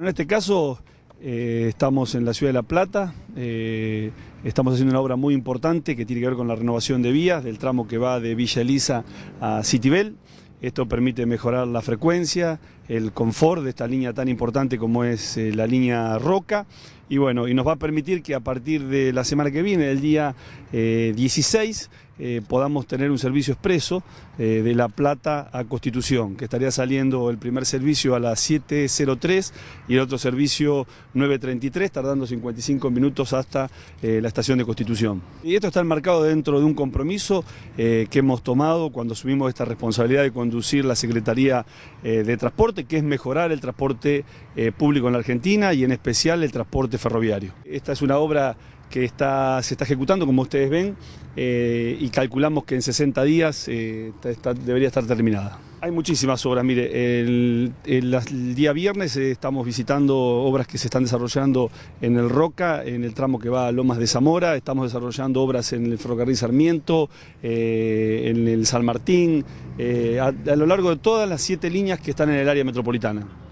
En este caso eh, estamos en la ciudad de La Plata, eh, estamos haciendo una obra muy importante que tiene que ver con la renovación de vías del tramo que va de Villa Elisa a Citibel. Esto permite mejorar la frecuencia, el confort de esta línea tan importante como es eh, la línea Roca y bueno, y nos va a permitir que a partir de la semana que viene, el día 16, eh, podamos tener un servicio expreso eh, de La Plata a Constitución, que estaría saliendo el primer servicio a las 7.03 y el otro servicio 9.33, tardando 55 minutos hasta eh, la estación de Constitución. Y esto está enmarcado dentro de un compromiso que hemos tomado cuando asumimos esta responsabilidad de conducir la Secretaría de Transporte, que es mejorar el transporte público en la Argentina y en especial el transporte ferroviario. Esta es una obra que está, se está ejecutando, como ustedes ven, eh, y calculamos que en 60 días eh, debería estar terminada. Hay muchísimas obras, mire, el, día viernes eh, estamos visitando obras que se están desarrollando en el Roca, en el tramo que va a Lomas de Zamora, estamos desarrollando obras en el ferrocarril Sarmiento, en el San Martín, a lo largo de todas las siete líneas que están en el área metropolitana.